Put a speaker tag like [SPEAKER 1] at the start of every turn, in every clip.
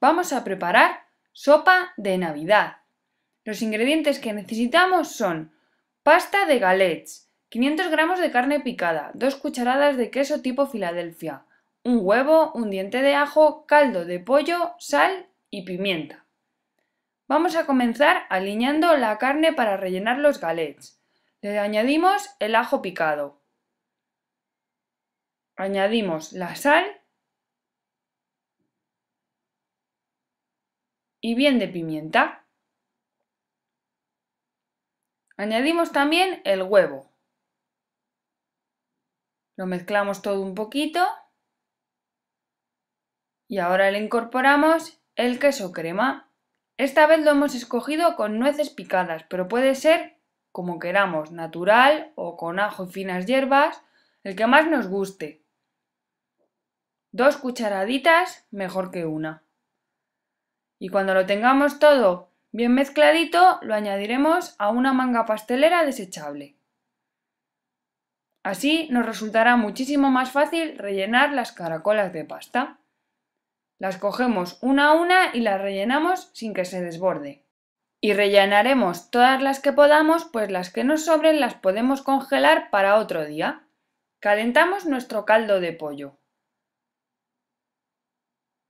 [SPEAKER 1] vamos a preparar sopa de Navidad. Los ingredientes que necesitamos son pasta de galets, 500 gramos de carne picada, 2 cucharadas de queso tipo Filadelfia, un huevo, un diente de ajo, caldo de pollo, sal y pimienta. Vamos a comenzar alineando la carne para rellenar los galets. Le añadimos el ajo picado. Añadimos la sal y bien de pimienta. Añadimos también el huevo. Lo mezclamos todo un poquito y ahora le incorporamos el queso crema. Esta vez lo hemos escogido con nueces picadas, pero puede ser como queramos, natural o con ajo y finas hierbas, el que más nos guste. Dos cucharaditas mejor que una. Y cuando lo tengamos todo bien mezcladito, lo añadiremos a una manga pastelera desechable. Así nos resultará muchísimo más fácil rellenar las caracolas de pasta. Las cogemos una a una y las rellenamos sin que se desborde. Y rellenaremos todas las que podamos, pues las que nos sobren las podemos congelar para otro día. Calentamos nuestro caldo de pollo.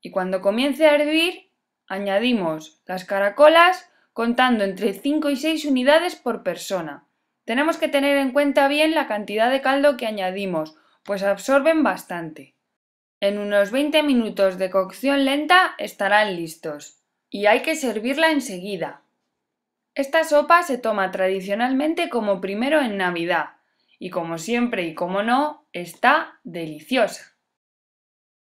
[SPEAKER 1] Y cuando comience a hervir, añadimos las caracolas contando entre 5 y 6 unidades por persona. Tenemos que tener en cuenta bien la cantidad de caldo que añadimos, pues absorben bastante. En unos 20 minutos de cocción lenta estarán listos y hay que servirla enseguida. Esta sopa se toma tradicionalmente como primero en Navidad y como siempre y como no, está deliciosa.